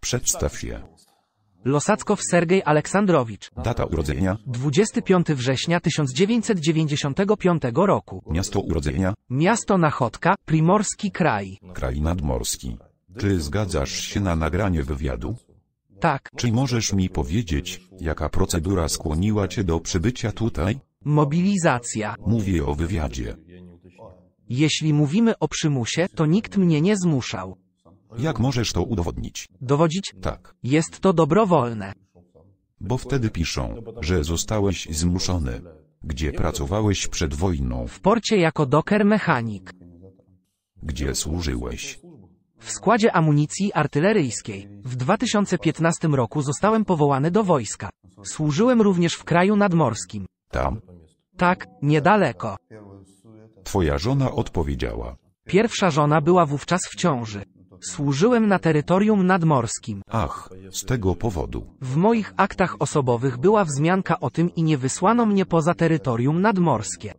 Przedstaw się. Losackow Sergej Aleksandrowicz. Data urodzenia. 25 września 1995 roku. Miasto urodzenia. Miasto Nachodka, Primorski kraj. Kraj nadmorski. Czy zgadzasz się na nagranie wywiadu? Tak. Czy możesz mi powiedzieć, jaka procedura skłoniła cię do przybycia tutaj? Mobilizacja. Mówię o wywiadzie. Jeśli mówimy o przymusie, to nikt mnie nie zmuszał. Jak możesz to udowodnić? Dowodzić? Tak. Jest to dobrowolne. Bo wtedy piszą, że zostałeś zmuszony. Gdzie pracowałeś przed wojną? W porcie jako doker mechanik. Gdzie służyłeś? W składzie amunicji artyleryjskiej. W 2015 roku zostałem powołany do wojska. Służyłem również w kraju nadmorskim. Tam? Tak, niedaleko. Twoja żona odpowiedziała. Pierwsza żona była wówczas w ciąży. Służyłem na terytorium nadmorskim. Ach, z tego powodu. W moich aktach osobowych była wzmianka o tym i nie wysłano mnie poza terytorium nadmorskie.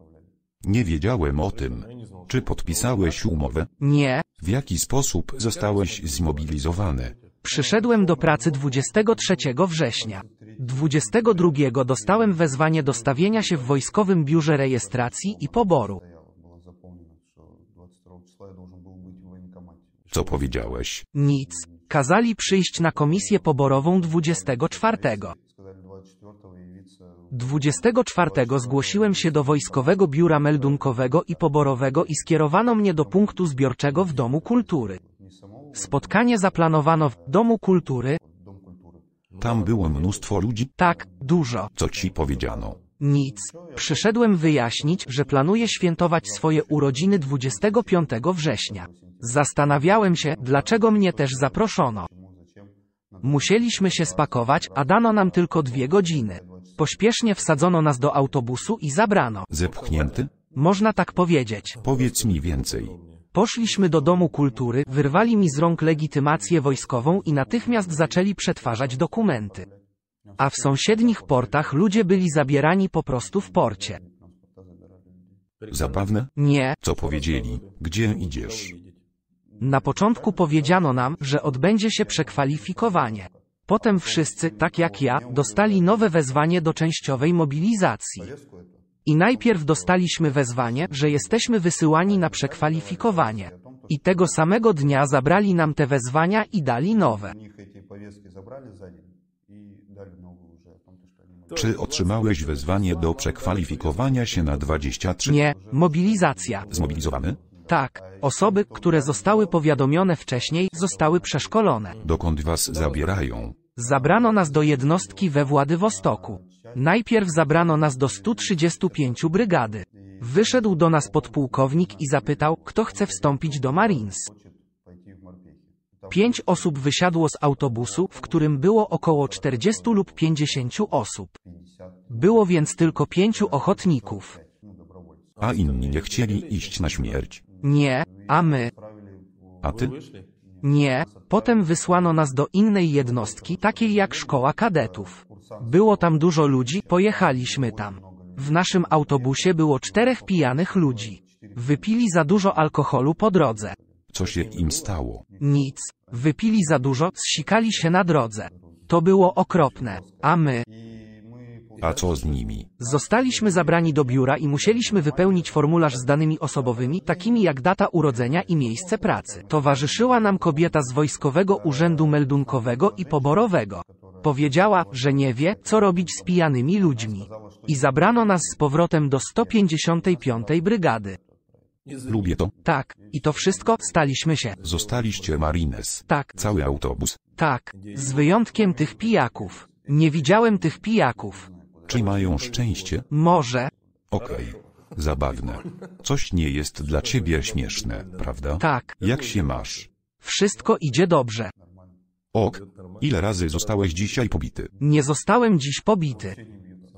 Nie wiedziałem o tym. Czy podpisałeś umowę? Nie. W jaki sposób zostałeś zmobilizowany? Przyszedłem do pracy 23 września. 22 dostałem wezwanie do stawienia się w Wojskowym Biurze Rejestracji i Poboru. Co powiedziałeś? Nic. Kazali przyjść na komisję poborową 24. 24 zgłosiłem się do Wojskowego Biura Meldunkowego i Poborowego i skierowano mnie do punktu zbiorczego w Domu Kultury. Spotkanie zaplanowano w Domu Kultury. Tam było mnóstwo ludzi? Tak, dużo. Co ci powiedziano? Nic. Przyszedłem wyjaśnić, że planuję świętować swoje urodziny 25 września. Zastanawiałem się, dlaczego mnie też zaproszono. Musieliśmy się spakować, a dano nam tylko dwie godziny. Pośpiesznie wsadzono nas do autobusu i zabrano. Zepchnięty? Można tak powiedzieć. Powiedz mi więcej. Poszliśmy do domu kultury, wyrwali mi z rąk legitymację wojskową i natychmiast zaczęli przetwarzać dokumenty. A w sąsiednich portach ludzie byli zabierani po prostu w porcie. Zabawne? Nie. Co powiedzieli? Gdzie idziesz? Na początku powiedziano nam, że odbędzie się przekwalifikowanie. Potem wszyscy, tak jak ja, dostali nowe wezwanie do częściowej mobilizacji. I najpierw dostaliśmy wezwanie, że jesteśmy wysyłani na przekwalifikowanie. I tego samego dnia zabrali nam te wezwania i dali nowe. Czy otrzymałeś wezwanie do przekwalifikowania się na 23? Nie, mobilizacja. Zmobilizowany? Tak, osoby, które zostały powiadomione wcześniej, zostały przeszkolone. Dokąd was zabierają? Zabrano nas do jednostki we Władywostoku. Najpierw zabrano nas do 135 brygady. Wyszedł do nas podpułkownik i zapytał, kto chce wstąpić do Marines. Pięć osób wysiadło z autobusu, w którym było około 40 lub 50 osób. Było więc tylko pięciu ochotników. A inni nie chcieli iść na śmierć. Nie, a my? A ty? Nie, potem wysłano nas do innej jednostki, takiej jak szkoła kadetów. Było tam dużo ludzi, pojechaliśmy tam. W naszym autobusie było czterech pijanych ludzi. Wypili za dużo alkoholu po drodze. Co się im stało? Nic. Wypili za dużo, zsikali się na drodze. To było okropne. A my? A co z nimi? Zostaliśmy zabrani do biura i musieliśmy wypełnić formularz z danymi osobowymi, takimi jak data urodzenia i miejsce pracy. Towarzyszyła nam kobieta z Wojskowego Urzędu Meldunkowego i Poborowego. Powiedziała, że nie wie, co robić z pijanymi ludźmi. I zabrano nas z powrotem do 155. Brygady. Lubię to. Tak. I to wszystko staliśmy się. Zostaliście marines. Tak. Cały autobus. Tak. Z wyjątkiem tych pijaków. Nie widziałem tych pijaków. Czy mają szczęście? Może. Okej. Zabawne. Coś nie jest dla ciebie śmieszne, prawda? Tak. Jak się masz? Wszystko idzie dobrze. Ok. Ile razy zostałeś dzisiaj pobity? Nie zostałem dziś pobity.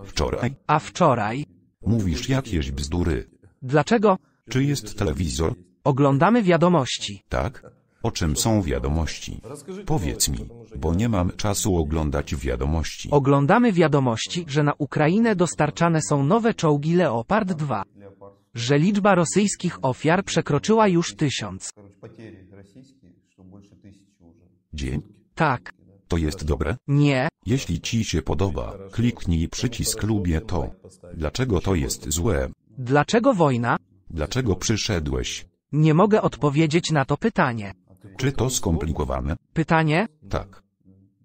Wczoraj? A wczoraj? Mówisz jakieś bzdury. Dlaczego? Czy jest telewizor? Oglądamy wiadomości. Tak? O czym są wiadomości? Powiedz mi, bo nie mam czasu oglądać wiadomości. Oglądamy wiadomości, że na Ukrainę dostarczane są nowe czołgi Leopard 2. Że liczba rosyjskich ofiar przekroczyła już tysiąc. Dzień? Tak. To jest dobre? Nie. Jeśli Ci się podoba, kliknij przycisk lubię to. Dlaczego to jest złe? Dlaczego wojna? Dlaczego przyszedłeś? Nie mogę odpowiedzieć na to pytanie. Czy to skomplikowane? Pytanie? Tak.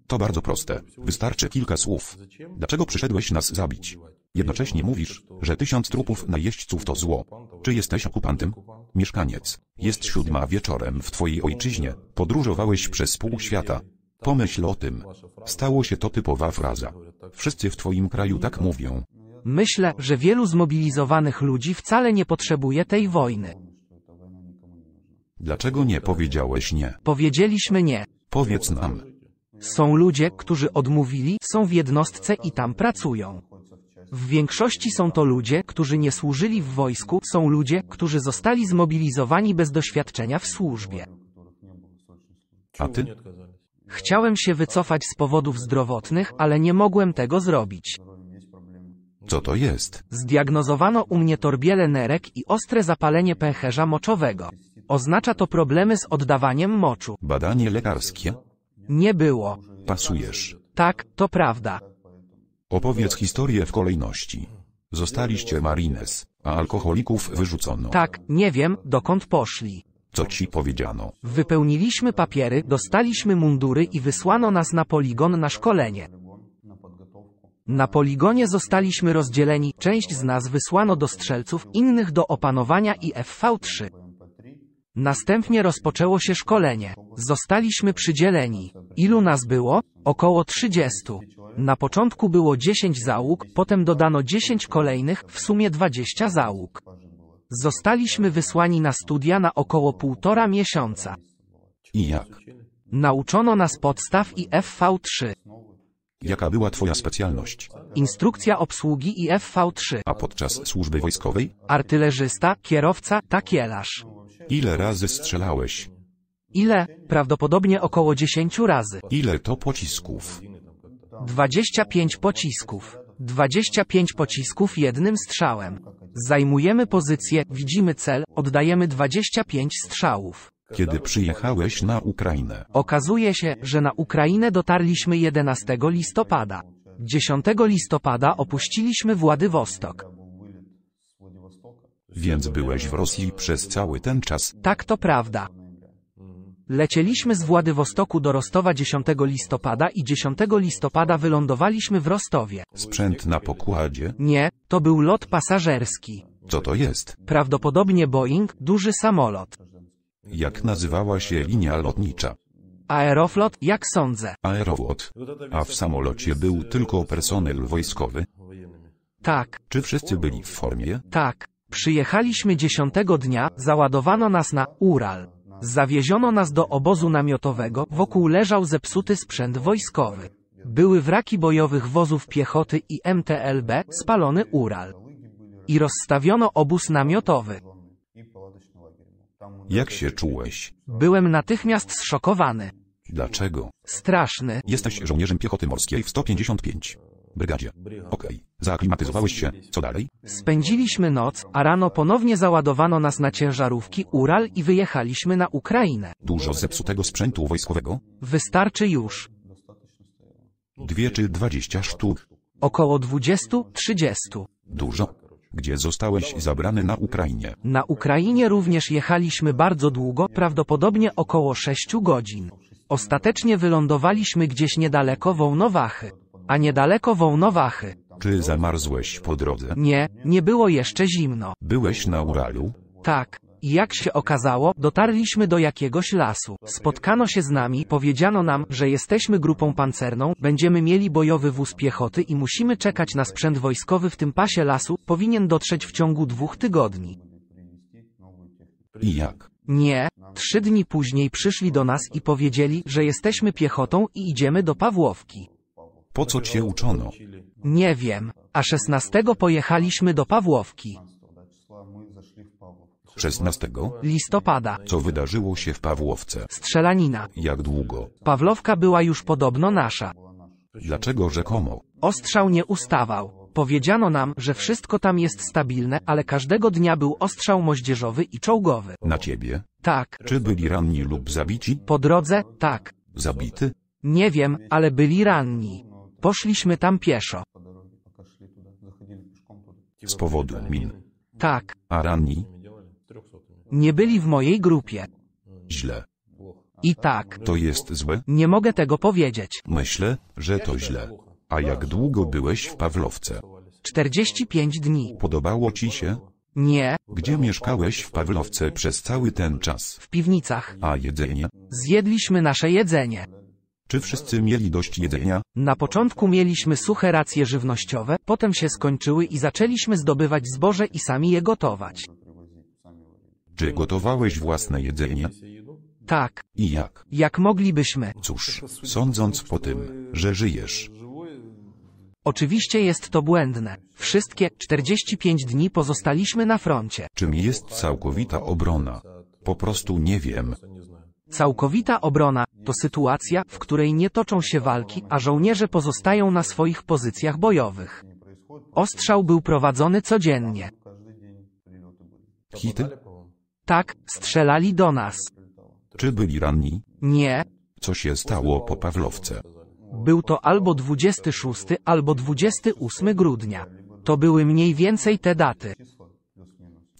To bardzo proste. Wystarczy kilka słów. Dlaczego przyszedłeś nas zabić? Jednocześnie mówisz, że tysiąc trupów najeźdźców to zło. Czy jesteś okupantem? Mieszkaniec, jest siódma wieczorem w twojej ojczyźnie, podróżowałeś przez pół świata. Pomyśl o tym. Stało się to typowa fraza. Wszyscy w twoim kraju tak mówią. Myślę, że wielu zmobilizowanych ludzi wcale nie potrzebuje tej wojny. Dlaczego nie powiedziałeś nie? Powiedzieliśmy nie. Powiedz nam. Są ludzie, którzy odmówili, są w jednostce i tam pracują. W większości są to ludzie, którzy nie służyli w wojsku, są ludzie, którzy zostali zmobilizowani bez doświadczenia w służbie. A ty? Chciałem się wycofać z powodów zdrowotnych, ale nie mogłem tego zrobić. Co to jest? Zdiagnozowano u mnie torbielę nerek i ostre zapalenie pęcherza moczowego. Oznacza to problemy z oddawaniem moczu. Badanie lekarskie? Nie było. Pasujesz. Tak, to prawda. Opowiedz historię w kolejności. Zostaliście marines, a alkoholików wyrzucono. Tak, nie wiem, dokąd poszli. Co ci powiedziano? Wypełniliśmy papiery, dostaliśmy mundury i wysłano nas na poligon na szkolenie. Na poligonie zostaliśmy rozdzieleni, część z nas wysłano do strzelców, innych do opanowania i FV3. Następnie rozpoczęło się szkolenie. Zostaliśmy przydzieleni. Ilu nas było? Około 30. Na początku było 10 załóg, potem dodano 10 kolejnych, w sumie 20 załóg. Zostaliśmy wysłani na studia na około półtora miesiąca. I jak? Nauczono nas podstaw i FV3. Jaka była Twoja specjalność? Instrukcja obsługi IFV-3. A podczas służby wojskowej? Artylerzysta, kierowca, takielarz. Ile razy strzelałeś? Ile? Prawdopodobnie około 10 razy. Ile to pocisków? 25 pocisków. 25 pocisków jednym strzałem. Zajmujemy pozycję, widzimy cel, oddajemy 25 strzałów kiedy przyjechałeś na Ukrainę. Okazuje się, że na Ukrainę dotarliśmy 11 listopada. 10 listopada opuściliśmy Władywostok. Więc byłeś w Rosji przez cały ten czas. Tak to prawda. Lecieliśmy z Władywostoku do Rostowa 10 listopada i 10 listopada wylądowaliśmy w Rostowie. Sprzęt na pokładzie? Nie, to był lot pasażerski. Co to jest? Prawdopodobnie Boeing, duży samolot. Jak nazywała się linia lotnicza? Aeroflot, jak sądzę. Aeroflot. A w samolocie był tylko personel wojskowy? Tak. Czy wszyscy byli w formie? Tak. Przyjechaliśmy dziesiątego dnia, załadowano nas na Ural. Zawieziono nas do obozu namiotowego, wokół leżał zepsuty sprzęt wojskowy. Były wraki bojowych wozów piechoty i MTLB, spalony Ural. I rozstawiono obóz namiotowy. Jak się czułeś? Byłem natychmiast zszokowany. Dlaczego? Straszny. Jesteś żołnierzem piechoty morskiej w 155. Brygadzie. Okej, zaaklimatyzowałeś się. Co dalej? Spędziliśmy noc, a rano ponownie załadowano nas na ciężarówki Ural i wyjechaliśmy na Ukrainę. Dużo zepsutego sprzętu wojskowego? Wystarczy już. Dwie czy dwadzieścia sztuk? Około dwudziestu, trzydziestu. Dużo. Gdzie zostałeś zabrany na Ukrainie? Na Ukrainie również jechaliśmy bardzo długo, prawdopodobnie około 6 godzin. Ostatecznie wylądowaliśmy gdzieś niedaleko Wołnowachy. A niedaleko Wołnowachy. Czy zamarzłeś po drodze? Nie, nie było jeszcze zimno. Byłeś na Uralu? Tak. I jak się okazało, dotarliśmy do jakiegoś lasu. Spotkano się z nami, powiedziano nam, że jesteśmy grupą pancerną, będziemy mieli bojowy wóz piechoty i musimy czekać na sprzęt wojskowy w tym pasie lasu, powinien dotrzeć w ciągu dwóch tygodni. I jak? Nie. Trzy dni później przyszli do nas i powiedzieli, że jesteśmy piechotą i idziemy do Pawłowki. Po co cię uczono? Nie wiem. A 16 pojechaliśmy do Pawłowki. 16 listopada. Co wydarzyło się w Pawłowce? Strzelanina. Jak długo? Pawłowka była już podobno nasza. Dlaczego rzekomo? Ostrzał nie ustawał. Powiedziano nam, że wszystko tam jest stabilne, ale każdego dnia był ostrzał moździerzowy i czołgowy. Na ciebie? Tak. Czy byli ranni lub zabici? Po drodze? Tak. Zabity? Nie wiem, ale byli ranni. Poszliśmy tam pieszo. Z powodu min. Tak. A ranni? Nie byli w mojej grupie. Źle. I tak. To jest złe? Nie mogę tego powiedzieć. Myślę, że to źle. A jak długo byłeś w Pawlowce? 45 dni. Podobało ci się? Nie. Gdzie mieszkałeś w Pawlowce przez cały ten czas? W piwnicach. A jedzenie? Zjedliśmy nasze jedzenie. Czy wszyscy mieli dość jedzenia? Na początku mieliśmy suche racje żywnościowe, potem się skończyły i zaczęliśmy zdobywać zboże i sami je gotować. Czy gotowałeś własne jedzenie? Tak. I jak? Jak moglibyśmy? Cóż, sądząc po tym, że żyjesz. Oczywiście jest to błędne. Wszystkie 45 dni pozostaliśmy na froncie. Czym jest całkowita obrona? Po prostu nie wiem. Całkowita obrona to sytuacja, w której nie toczą się walki, a żołnierze pozostają na swoich pozycjach bojowych. Ostrzał był prowadzony codziennie. Hity? Tak, strzelali do nas. Czy byli ranni? Nie. Co się stało po Pawlowce? Był to albo 26 albo 28 grudnia. To były mniej więcej te daty.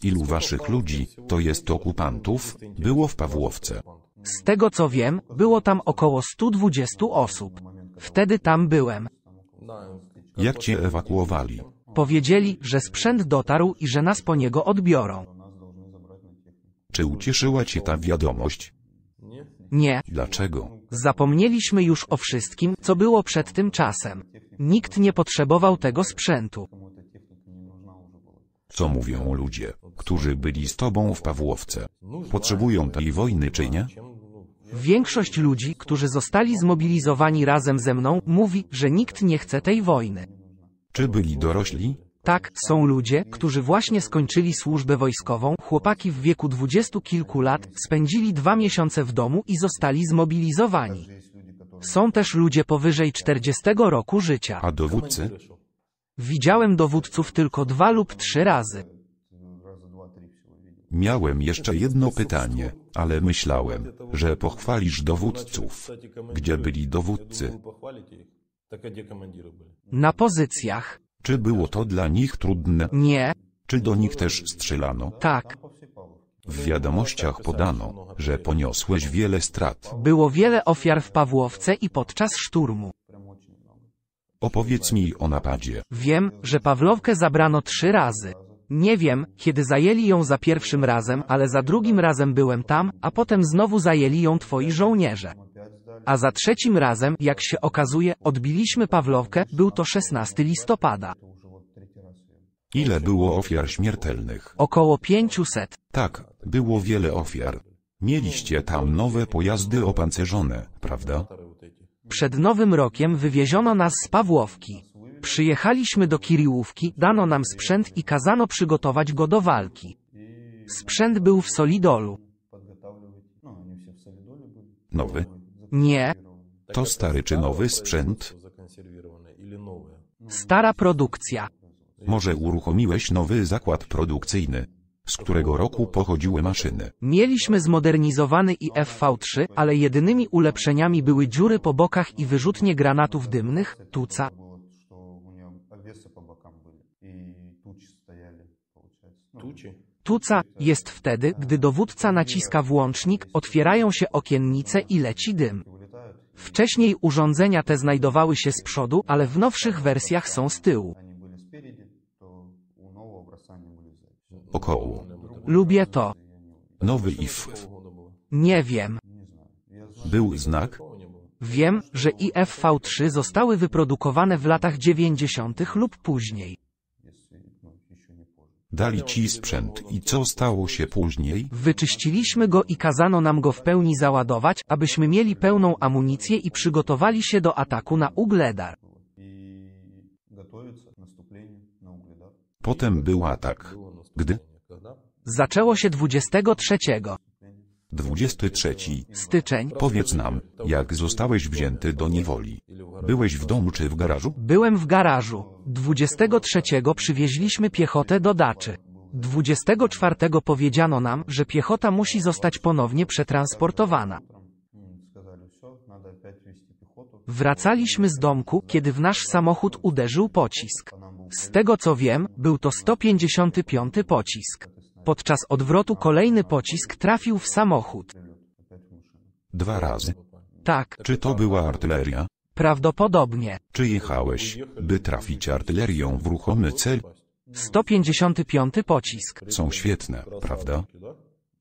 Ilu waszych ludzi, to jest okupantów, było w Pawłowce? Z tego co wiem, było tam około 120 osób. Wtedy tam byłem. Jak cię ewakuowali? Powiedzieli, że sprzęt dotarł i że nas po niego odbiorą. Czy ucieszyła cię ta wiadomość? Nie. Dlaczego? Zapomnieliśmy już o wszystkim, co było przed tym czasem. Nikt nie potrzebował tego sprzętu. Co mówią ludzie, którzy byli z tobą w Pawłowce? Potrzebują tej wojny czy nie? Większość ludzi, którzy zostali zmobilizowani razem ze mną, mówi, że nikt nie chce tej wojny. Czy byli dorośli? Tak, są ludzie, którzy właśnie skończyli służbę wojskową, chłopaki w wieku dwudziestu kilku lat, spędzili dwa miesiące w domu i zostali zmobilizowani. Są też ludzie powyżej 40 roku życia. A dowódcy? Widziałem dowódców tylko dwa lub trzy razy. Miałem jeszcze jedno pytanie, ale myślałem, że pochwalisz dowódców. Gdzie byli dowódcy? Na pozycjach. Czy było to dla nich trudne? Nie. Czy do nich też strzelano? Tak. W wiadomościach podano, że poniosłeś wiele strat. Było wiele ofiar w Pawłowce i podczas szturmu. Opowiedz mi o napadzie. Wiem, że Pawłowkę zabrano trzy razy. Nie wiem, kiedy zajęli ją za pierwszym razem, ale za drugim razem byłem tam, a potem znowu zajęli ją twoi żołnierze. A za trzecim razem, jak się okazuje, odbiliśmy Pawlowkę, był to 16 listopada. Ile było ofiar śmiertelnych? Około 500. Tak, było wiele ofiar. Mieliście tam nowe pojazdy opancerzone, prawda? Przed Nowym Rokiem wywieziono nas z Pawłowki. Przyjechaliśmy do Kiriłówki, dano nam sprzęt i kazano przygotować go do walki. Sprzęt był w Solidolu. Nowy? Nie. To stary czy nowy sprzęt? Stara produkcja. Może uruchomiłeś nowy zakład produkcyjny, z którego roku pochodziły maszyny. Mieliśmy zmodernizowany IFV-3, ale jedynymi ulepszeniami były dziury po bokach i wyrzutnie granatów dymnych, tuca. No. Tuca jest wtedy, gdy dowódca naciska włącznik, otwierają się okiennice i leci dym. Wcześniej urządzenia te znajdowały się z przodu, ale w nowszych wersjach są z tyłu. Około. Lubię to. Nowy IF. Nie wiem. Był znak? Wiem, że IFV3 zostały wyprodukowane w latach 90. lub później. Dali ci sprzęt i co stało się później? Wyczyściliśmy go i kazano nam go w pełni załadować, abyśmy mieli pełną amunicję i przygotowali się do ataku na Ugledar. Potem był atak. Gdy? Zaczęło się 23. 23. Styczeń. Powiedz nam, jak zostałeś wzięty do niewoli? Byłeś w domu czy w garażu? Byłem w garażu. 23 przywieźliśmy piechotę do Daczy. 24 powiedziano nam, że piechota musi zostać ponownie przetransportowana. Wracaliśmy z domku, kiedy w nasz samochód uderzył pocisk. Z tego co wiem, był to 155 pocisk. Podczas odwrotu kolejny pocisk trafił w samochód. Dwa razy. Tak. Czy to była artyleria? Prawdopodobnie. Czy jechałeś, by trafić artylerią w ruchomy cel? 155 pocisk. Są świetne, prawda?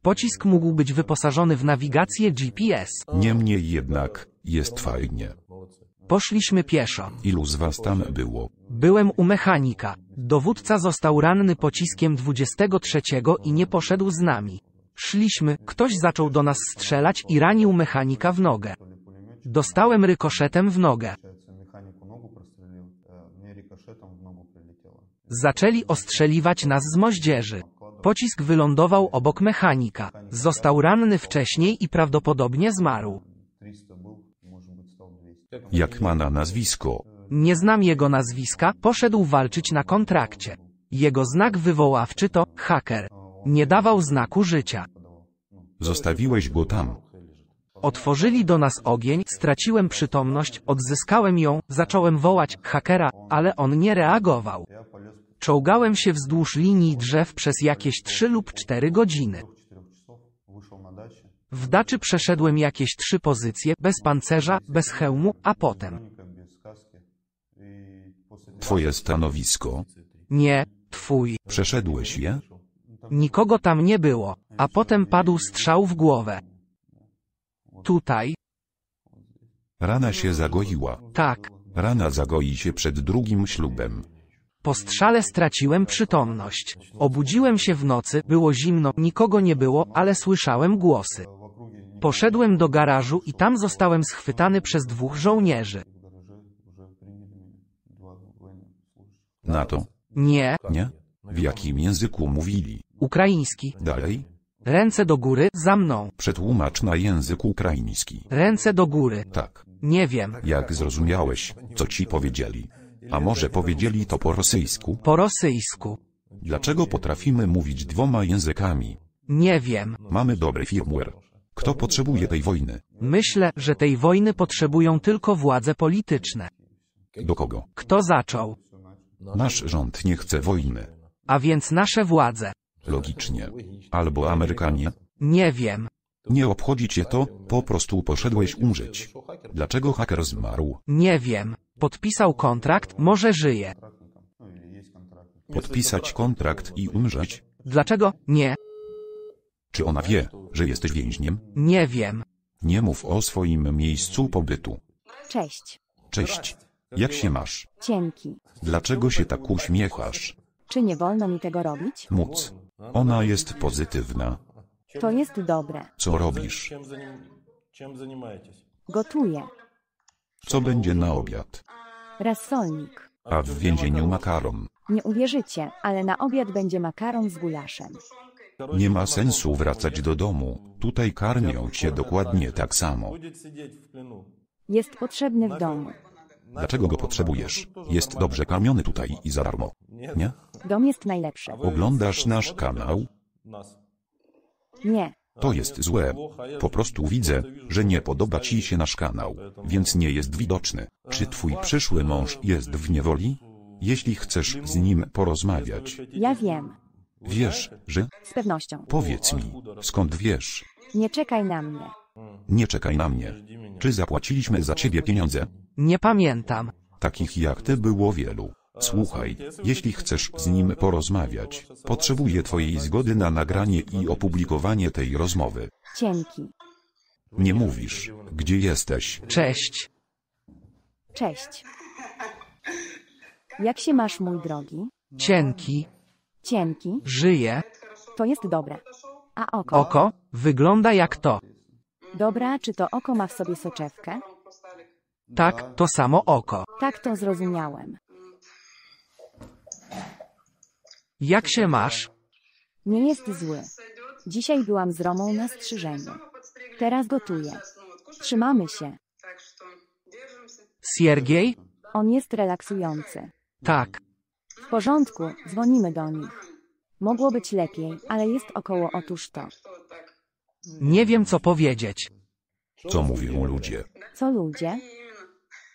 Pocisk mógł być wyposażony w nawigację GPS. Niemniej jednak, jest fajnie. Poszliśmy pieszo. Ilu z was tam było? Byłem u mechanika. Dowódca został ranny pociskiem 23 i nie poszedł z nami. Szliśmy, ktoś zaczął do nas strzelać i ranił mechanika w nogę. Dostałem rykoszetem w nogę. Zaczęli ostrzeliwać nas z moździerzy. Pocisk wylądował obok mechanika. Został ranny wcześniej i prawdopodobnie zmarł. Jak ma na nazwisko? Nie znam jego nazwiska, poszedł walczyć na kontrakcie. Jego znak wywoławczy to haker. Nie dawał znaku życia. Zostawiłeś go tam. Otworzyli do nas ogień, straciłem przytomność, odzyskałem ją, zacząłem wołać hakera, ale on nie reagował. Czołgałem się wzdłuż linii drzew przez jakieś 3 lub 4 godziny. W daczy przeszedłem jakieś trzy pozycje, bez pancerza, bez hełmu, a potem. Twoje stanowisko? Nie, twój. Przeszedłeś je? Nikogo tam nie było, a potem padł strzał w głowę. Tutaj? Rana się zagoiła. Tak. Rana zagoi się przed drugim ślubem. Po strzale straciłem przytomność. Obudziłem się w nocy, było zimno, nikogo nie było, ale słyszałem głosy. Poszedłem do garażu i tam zostałem schwytany przez dwóch żołnierzy. Na to? Nie. Nie? W jakim języku mówili? Ukraiński. Dalej? Ręce do góry, za mną. Przetłumacz na język ukraiński. Ręce do góry. Tak. Nie wiem. Jak zrozumiałeś, co ci powiedzieli? A może powiedzieli to po rosyjsku? Po rosyjsku. Dlaczego potrafimy mówić dwoma językami? Nie wiem. Mamy dobry firmware. Kto potrzebuje tej wojny? Myślę, że tej wojny potrzebują tylko władze polityczne. Do kogo? Kto zaczął? Nasz rząd nie chce wojny. A więc nasze władze. Logicznie. Albo Amerykanie? Nie wiem. Nie obchodzi cię to, po prostu poszedłeś umrzeć. Dlaczego haker zmarł? Nie wiem. Podpisał kontrakt, może żyje. Podpisać kontrakt i umrzeć? Dlaczego? Nie. Czy ona wie? że jesteś więźniem? Nie wiem. Nie mów o swoim miejscu pobytu. Cześć. Cześć. Jak się masz? Cienki. Dlaczego się tak uśmiechasz? Czy nie wolno mi tego robić? Móc. Ona jest pozytywna. To jest dobre. Co robisz? Gotuję. Co będzie na obiad? Rasolnik. A w więzieniu makaron. Nie uwierzycie, ale na obiad będzie makaron z gulaszem. Nie ma sensu wracać do domu, tutaj karmią cię dokładnie tak samo. Jest potrzebny w domu. Dlaczego go potrzebujesz? Jest dobrze karmiony tutaj i za darmo. Nie? Dom jest najlepszy. Oglądasz nasz kanał? Nie. To jest złe. Po prostu widzę, że nie podoba ci się nasz kanał, więc nie jest widoczny. Czy twój przyszły mąż jest w niewoli? Jeśli chcesz z nim porozmawiać. Ja wiem. Wiesz, że? Z pewnością. Powiedz mi, skąd wiesz? Nie czekaj na mnie. Nie czekaj na mnie. Czy zapłaciliśmy za ciebie pieniądze? Nie pamiętam. Takich jak ty było wielu. Słuchaj, jeśli chcesz z nim porozmawiać, potrzebuję twojej zgody na nagranie i opublikowanie tej rozmowy. Dzięki. Nie mówisz, gdzie jesteś. Cześć. Cześć. Jak się masz, mój drogi? Cienki. Cienki. Żyje. To jest dobre. A oko? Oko? Wygląda jak to. Dobra, czy to oko ma w sobie soczewkę? Tak, to samo oko. Tak to zrozumiałem. Jak się masz? Nie jest zły. Dzisiaj byłam z Romą na strzyżeniu. Teraz gotuję. Trzymamy się. Siergiej? On jest relaksujący. Tak. W porządku, dzwonimy do nich. Mogło być lepiej, ale jest około otóż to. Nie wiem co powiedzieć. Co mówią ludzie? Co ludzie?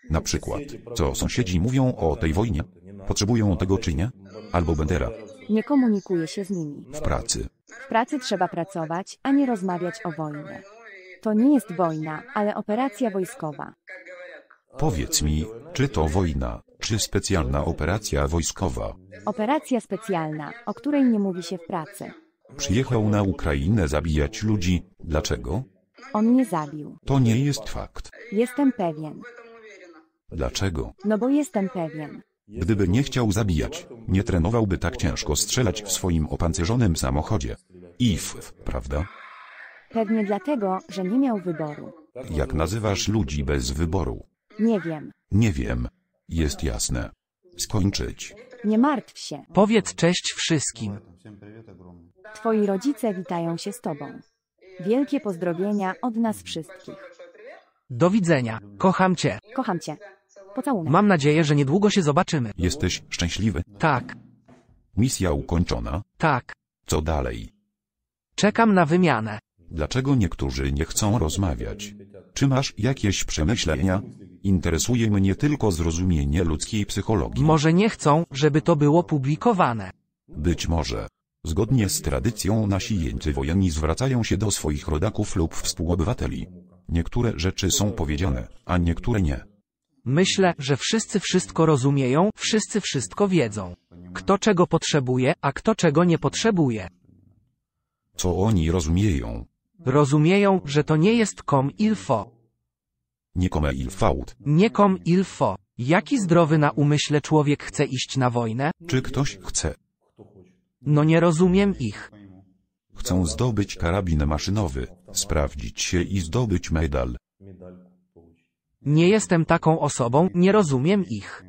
Na przykład, co sąsiedzi mówią o tej wojnie? Potrzebują tego czy nie? Albo Bendera. Nie komunikuję się z nimi. W pracy. W pracy trzeba pracować, a nie rozmawiać o wojnie. To nie jest wojna, ale operacja wojskowa. Powiedz mi, czy to wojna? czy specjalna operacja wojskowa. Operacja specjalna, o której nie mówi się w pracy. Przyjechał na Ukrainę zabijać ludzi. Dlaczego? On nie zabił. To nie jest fakt. Jestem pewien. Dlaczego? No bo jestem pewien. Gdyby nie chciał zabijać, nie trenowałby tak ciężko strzelać w swoim opancerzonym samochodzie. IF, prawda? Pewnie dlatego, że nie miał wyboru. Jak nazywasz ludzi bez wyboru? Nie wiem. Nie wiem. Jest jasne. Skończyć. Nie martw się. Powiedz cześć wszystkim. Twoi rodzice witają się z tobą. Wielkie pozdrowienia od nas wszystkich. Do widzenia. Kocham cię. Kocham cię. Pocałunek. Mam nadzieję, że niedługo się zobaczymy. Jesteś szczęśliwy? Tak, Misja ukończona? tak. Co dalej? Czekam na wymianę. Dlaczego niektórzy nie chcą rozmawiać? Czy masz jakieś przemyślenia? Interesuje mnie tylko zrozumienie ludzkiej psychologii. Może nie chcą, żeby to było publikowane. Być może. Zgodnie z tradycją nasi jeńcy wojenni zwracają się do swoich rodaków lub współobywateli. Niektóre rzeczy są powiedziane, a niektóre nie. Myślę, że wszyscy wszystko rozumieją, wszyscy wszystko wiedzą. Kto czego potrzebuje, a kto czego nie potrzebuje. Co oni rozumieją? Rozumieją, że to nie jest com il faut. Nie comme il faut. Nie il faut. Jaki zdrowy na umyśle człowiek chce iść na wojnę? Czy ktoś chce? No nie rozumiem ich. Chcą zdobyć karabin maszynowy, sprawdzić się i zdobyć medal. Nie jestem taką osobą, nie rozumiem ich.